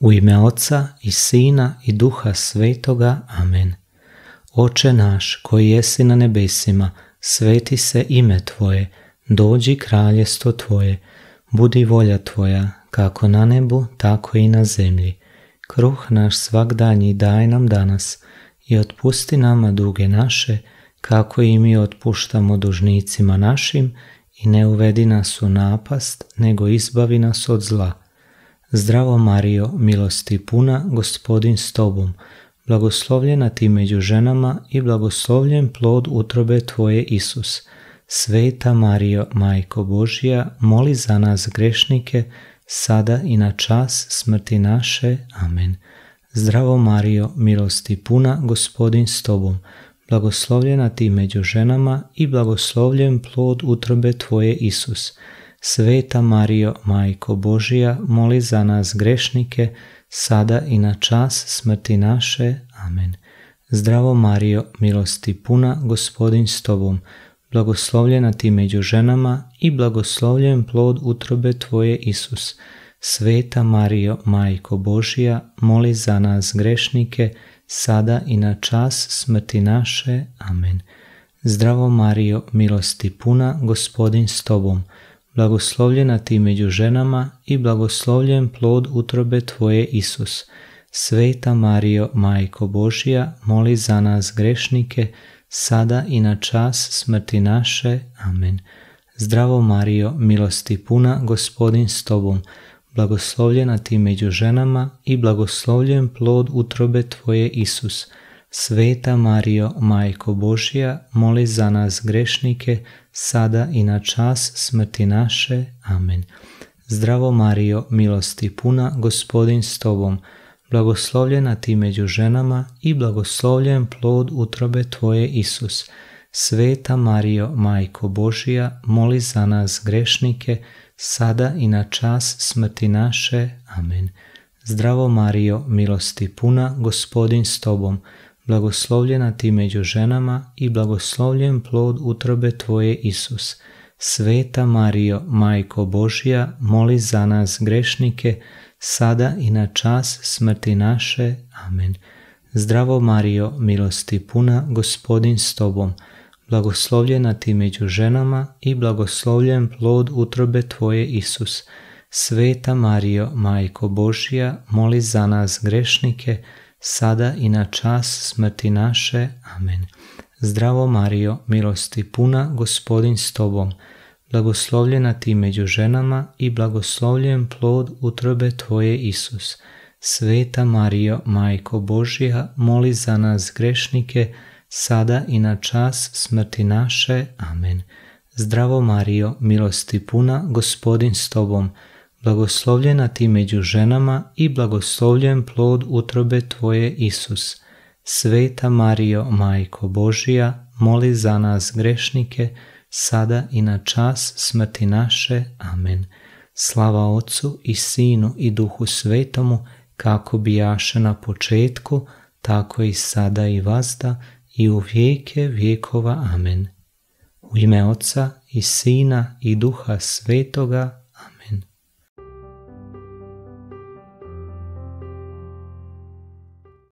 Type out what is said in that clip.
U ime Oca i Sina i Duha Svetoga. Amen. Oče naš koji jesi na nebesima, sveti se ime Tvoje, dođi kraljestvo Tvoje, budi volja Tvoja, kako na nebu, tako i na zemlji. Kruh naš svakdanji daj nam danas i otpusti nama duge naše, kako i mi otpuštamo dužnicima našim i ne uvedi nas u napast, nego izbavi nas od zla Zdravo Mario, milosti puna, gospodin s tobom, blagoslovljena ti među ženama i blagoslovljen plod utrobe tvoje Isus. Sveta Mario, Majko Božja, moli za nas grešnike, sada i na čas smrti naše. Amen. Zdravo Mario, milosti puna, gospodin s tobom, blagoslovljena ti među ženama i blagoslovljen plod utrobe tvoje Isus. Sveta Mario, Majko Božija, moli za nas grešnike, sada i na čas smrti naše. Amen. Zdravo Mario, milosti puna, gospodin s tobom, blagoslovljena ti među ženama i blagoslovljen plod utrobe tvoje Isus. Sveta Mario, Majko Božija, moli za nas grešnike, sada i na čas smrti naše. Amen. Zdravo Mario, milosti puna, gospodin s tobom, blagoslovljena ti među ženama i blagoslovljen plod utrobe tvoje Isus. Sveta Mario, Majko Božija, moli za nas grešnike, sada i na čas smrti naše. Amen. Zdravo Mario, milosti puna, gospodin s tobom, blagoslovljena ti među ženama i blagoslovljen plod utrobe tvoje Isus. Sveta Mario, Majko Božja, moli za nas grešnike, sada i na čas smrti naše. Amen. Zdravo Mario, milosti puna, gospodin s tobom, blagoslovljena ti među ženama i blagoslovljen plod utrobe tvoje Isus. Sveta Mario, Majko Božija, moli za nas grešnike, sada i na čas smrti naše. Amen. Zdravo Mario, milosti puna, gospodin s tobom, blagoslovljena ti među ženama i blagoslovljen plod utrobe tvoje Isus. Sveta Mario, Majko Božja, moli za nas grešnike, sada i na čas smrti naše. Amen. Zdravo Mario, milosti puna, gospodin s tobom, blagoslovljena ti među ženama i blagoslovljen plod utrobe tvoje Isus. Sveta Mario, Majko Božija, moli za nas grešnike, sada i na čas smrti naše. Amen. Zdravo Mario, milosti puna, gospodin s tobom, blagoslovljena ti među ženama i blagoslovljen plod utrobe tvoje Isus. Sveta Mario, Majko Božja, moli za nas grešnike, sada i na čas smrti naše. Amen. Zdravo Mario, milosti puna, gospodin s tobom, blagoslovljena ti među ženama i blagoslovljen plod utrobe tvoje Isus. Sveta Mario, Majko Božija, moli za nas grešnike, sada i na čas smrti naše. Amen. Slava Ocu, i Sinu i Duhu Svetomu, kako bijaše na početku, tako i sada i vazda i u vijeke vjekova. Amen. U ime Oca i Sina i Duha Svetoga.